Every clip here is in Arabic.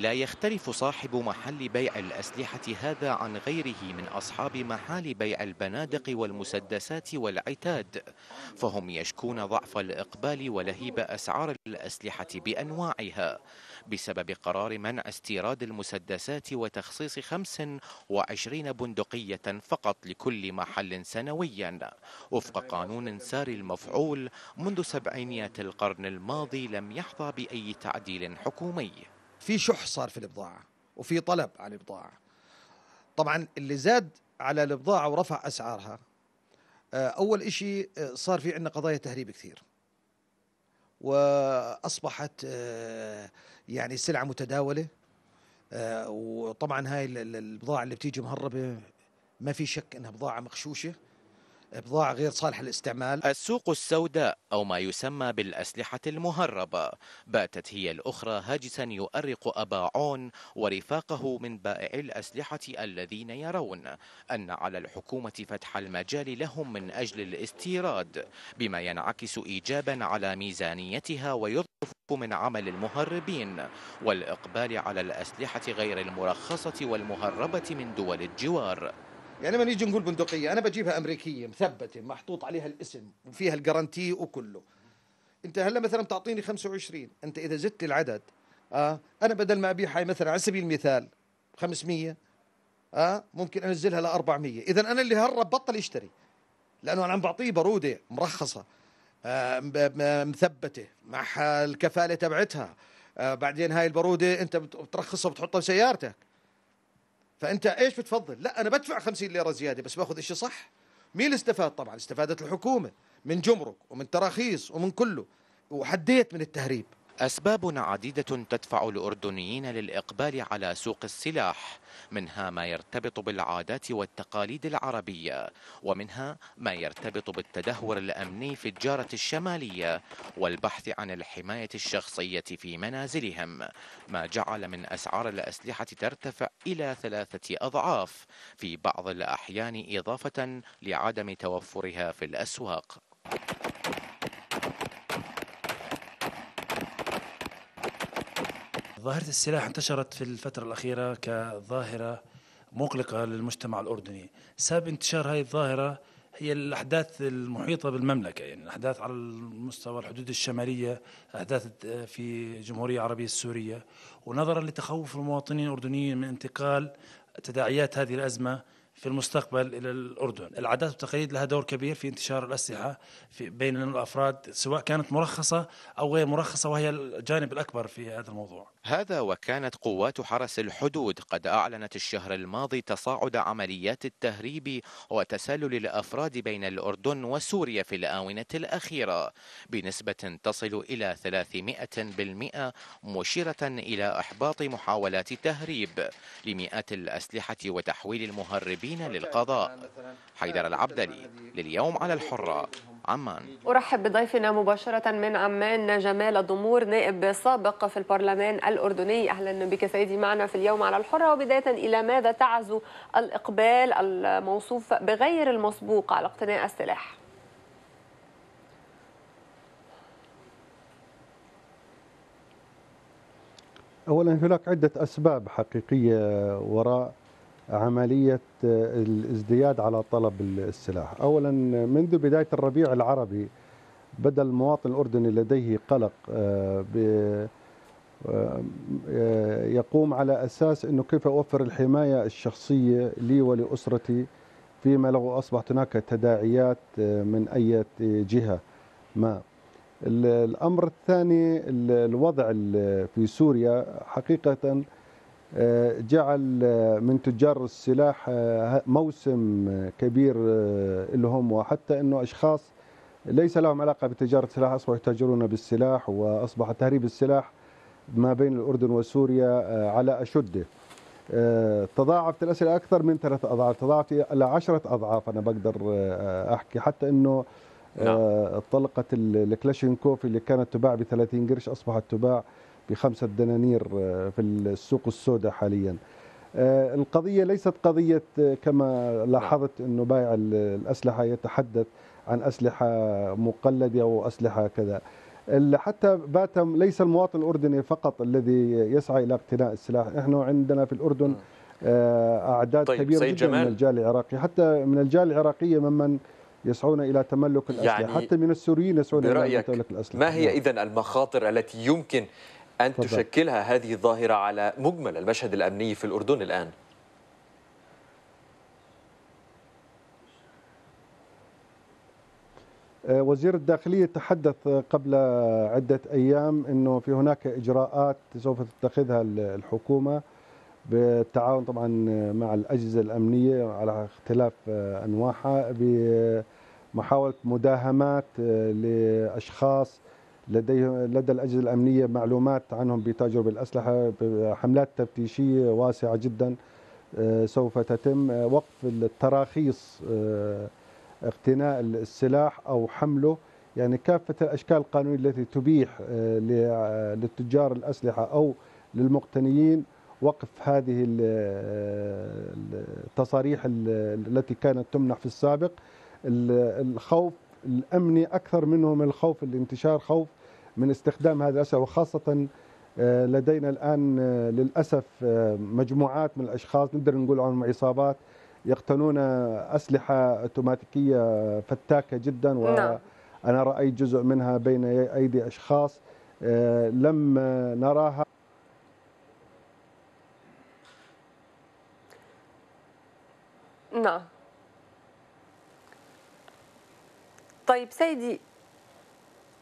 لا يختلف صاحب محل بيع الأسلحة هذا عن غيره من أصحاب محال بيع البنادق والمسدسات والعتاد فهم يشكون ضعف الإقبال ولهيب أسعار الأسلحة بأنواعها بسبب قرار منع استيراد المسدسات وتخصيص 25 بندقية فقط لكل محل سنويا وفق قانون ساري المفعول منذ سبعينيات القرن الماضي لم يحظى بأي تعديل حكومي في شح صار في البضاعه وفي طلب على البضاعه طبعا اللي زاد على البضاعه ورفع اسعارها آه، اول شيء آه، صار في عندنا قضايا تهريب كثير واصبحت آه، يعني السلعه متداوله وطبعا هاي البضاعه اللي بتيجي مهربه ما في شك انها بضاعه مغشوشه بضاعة غير صالحة للاستعمال السوق السوداء أو ما يسمى بالأسلحة المهربة باتت هي الأخرى هاجسا يؤرق أبا عون ورفاقه من بائعي الأسلحة الذين يرون أن على الحكومة فتح المجال لهم من أجل الاستيراد بما ينعكس إيجابا على ميزانيتها ويضعف من عمل المهربين والإقبال على الأسلحة غير المرخصة والمهربة من دول الجوار يعني لما نيجي نقول بندقيه انا بجيبها امريكيه مثبته محطوط عليها الاسم وفيها الجرانتي وكله انت هلا مثلا تعطيني 25 انت اذا زدت العدد اه انا بدل ما أبيع هاي مثلا على سبيل المثال 500 اه ممكن انزلها ل 400 اذا انا اللي هرب بطل يشتري لانه انا عم بعطيه برودة مرخصه آه مثبته مع الكفاله تبعتها آه بعدين هاي البروده انت بترخصها وبتحطها بسيارتك فانت ايش بتفضل لا انا بدفع 50 ليره زياده بس باخذ شيء صح مين استفاد طبعا استفادت الحكومه من جمرك ومن تراخيص ومن كله وحديت من التهريب أسباب عديدة تدفع الأردنيين للإقبال على سوق السلاح منها ما يرتبط بالعادات والتقاليد العربية ومنها ما يرتبط بالتدهور الأمني في الجارة الشمالية والبحث عن الحماية الشخصية في منازلهم ما جعل من أسعار الأسلحة ترتفع إلى ثلاثة أضعاف في بعض الأحيان إضافة لعدم توفرها في الأسواق ظاهرة السلاح انتشرت في الفترة الأخيرة كظاهرة مقلقة للمجتمع الأردني سبب انتشار هذه الظاهرة هي الأحداث المحيطة بالمملكة يعني الأحداث على مستوى الحدود الشمالية أحداث في الجمهورية العربية السورية ونظرا لتخوف المواطنين الأردنيين من انتقال تداعيات هذه الأزمة في المستقبل الى الاردن. العادات والتقاليد لها دور كبير في انتشار الاسلحه في بين الافراد سواء كانت مرخصه او غير مرخصه وهي الجانب الاكبر في هذا الموضوع. هذا وكانت قوات حرس الحدود قد اعلنت الشهر الماضي تصاعد عمليات التهريب وتسلل الافراد بين الاردن وسوريا في الاونه الاخيره بنسبه تصل الى 300% مشيره الى احباط محاولات التهريب لمئات الاسلحه وتحويل المهربين الممثلين للقضاء حيدر العبدلي لليوم على الحرة عمان أرحب بضيفنا مباشرة من عمان جمال ضمور نائب سابق في البرلمان الأردني أهلا بك سيدي معنا في اليوم على الحرة وبداية إلى ماذا تعزو الإقبال الموصوف بغير المسبوق على اقتناء السلاح أولا هناك عدة أسباب حقيقية وراء عملية آه، الازدياد على طلب السلاح أولا منذ بداية الربيع العربي بدأ المواطن الأردني لديه قلق آه، آه، يقوم على أساس أنه كيف أوفر الحماية الشخصية لي ولأسرتي فيما لو أصبحت هناك تداعيات من أي جهة ما الأمر الثاني الوضع في سوريا حقيقة جعل آه، من تجار السلاح آه، موسم آه، كبير لهم وحتى انه اشخاص ليس لهم علاقه بتجاره السلاح اصبحوا يتاجرون بالسلاح واصبح تهريب السلاح ما بين الاردن وسوريا على اشده. تضاعفت الاسئله اكثر من ثلاث اضعاف، تضاعفت الى عشره اضعاف انا بقدر احكي حتى انه نعم. طلقه الكلاشينكوف اللي كانت تباع ب 30 قرش اصبحت تباع بخمسة دنانير آه، في السوق السوداء حاليا آه، القضية ليست قضية آه، كما نعم. لاحظت أنه بائع الأسلحة يتحدث عن أسلحة مقلدة أو أسلحة كذا حتى بات ليس المواطن الأردني فقط الذي يسعى إلى اقتناء السلاح نحن عندنا في الأردن أعداد طيب كبيرة جدا جمال. من الجال العراقي حتى من الجال العراقية ممن يسعون الى تملك الاسلحه يعني حتى من السوريين يسعون الى تملك الاسلحه ما هي نعم. اذا المخاطر التي يمكن أن فضل. تشكلها هذه الظاهرة على مجمل المشهد الأمني في الأردن الآن؟ أه، وزير الداخلية تحدث قبل عدة أيام أنه في هناك إجراءات سوف تتخذها الحكومة بالتعاون طبعا مع الأجهزة الأمنية على اختلاف أه، أنواعها بمحاولة مداهمات أه، لأشخاص لديه لدى الأجهزة الأمنية معلومات عنهم بتجربة الأسلحة حملات تفتيشية واسعة جدا آه، سوف تتم آه، وقف التراخيص آه، اقتناء السلاح أو حمله يعني كافة الأشكال القانونية التي تبيح لتجار الأسلحة أو للمقتنيين وقف هذه التصاريح التي كانت تمنح في السابق الخوف الامني اكثر منه من الخوف الانتشار خوف من استخدام هذا الأسلحة وخاصة آه، لدينا الآن آه، للأسف آه، مجموعات من الأشخاص نقدر نقول عنهم عصابات يقتنون أسلحة أوتوماتيكية فتاكة جدا نعم. وأنا رأيت جزء منها بين أيدي أشخاص لم نراها نعم طيب سيدي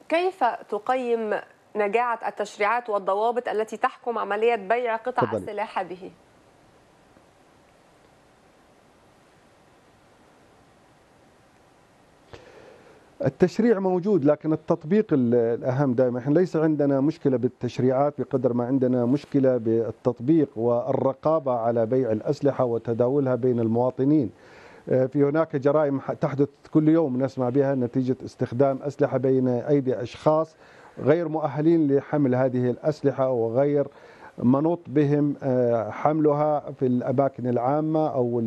كيف تقيم نجاعة التشريعات والضوابط التي تحكم عملية بيع قطع طبعاً. السلاح به؟ التشريع موجود لكن التطبيق الأهم دائما احنا ليس عندنا مشكلة بالتشريعات بقدر ما عندنا مشكلة بالتطبيق والرقابة على بيع الأسلحة وتداولها بين المواطنين آه، في هناك جرائم تحدث كل يوم نسمع بها نتيجة استخدام أسلحة بين أيدي أشخاص غير مؤهلين لحمل هذه الأسلحة وغير منوط بهم آه، حملها في الأماكن العامة أو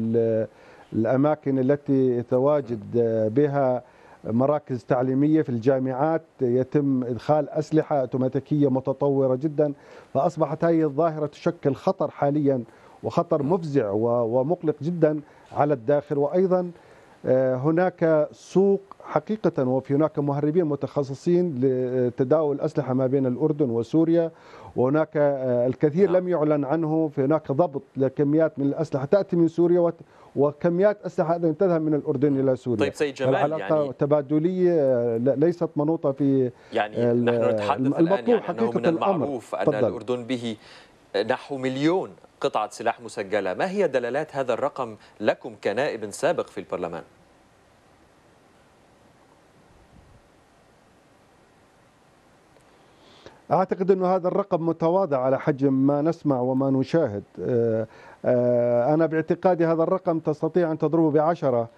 الأماكن التي تواجد آه، بها مراكز تعليمية في الجامعات يتم إدخال أسلحة أوتوماتيكية متطورة جدا فأصبحت هذه الظاهرة تشكل خطر حاليا وخطر مفزع ومقلق جدا على الداخل وأيضا آه، هناك سوق حقيقة وفي هناك مهربين متخصصين لتداول أسلحة ما بين الأردن وسوريا وهناك آه، الكثير نعم. لم يعلن عنه في هناك ضبط لكميات من الأسلحة تأتي من سوريا وكميات أسلحة تذهب من الأردن إلى سوريا طيب سيد جمال العلاقة يعني تبادلية آه، ليست منوطة في يعني نحن نتحدث الآن يعني حقيقة من المعروف الأمر. أن الأردن به نحو مليون قطعة سلاح مسجلة ما هي دلالات هذا الرقم لكم كنائب سابق في البرلمان؟ اعتقد انه هذا الرقم متواضع على حجم ما نسمع وما نشاهد آه، آه، انا باعتقادي هذا الرقم تستطيع ان تضربه بعشره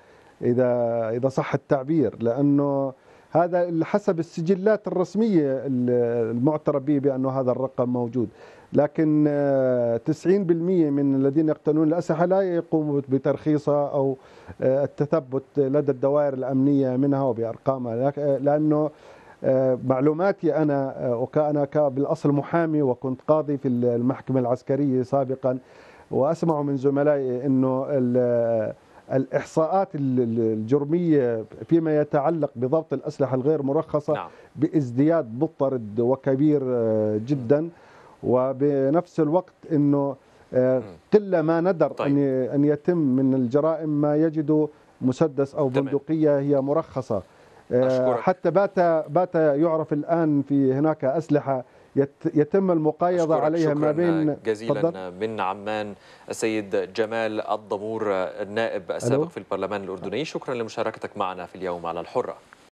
اذا اذا صح التعبير لانه هذا حسب السجلات الرسميه المعترف به بانه هذا الرقم موجود لكن 90% آه، من الذين يقتنون الأسلحة لا يقوموا بترخيصها أو آه، التثبت لدى الدوائر الأمنية منها وبأرقامها آه، لأنه معلوماتي أنا وكان بالأصل محامي وكنت قاضي في المحكمة العسكرية سابقا وأسمع من زملائي أنه الإحصاءات الجرمية فيما يتعلق بضبط الأسلحة الغير مرخصة نعم. بازدياد مضطرد وكبير جدا وبنفس الوقت أنه قلة آه، ما ندر طيب. أن يتم من الجرائم ما يجد مسدس أو بندقية هي مرخصة آه، أشكرك. حتى بات بات يعرف الآن في هناك أسلحة يتم المقايضة عليها ما بين جزيلا فضل. من عمان السيد جمال الضمور النائب السابق في البرلمان الأردني شكرا لمشاركتك معنا في اليوم على الحرة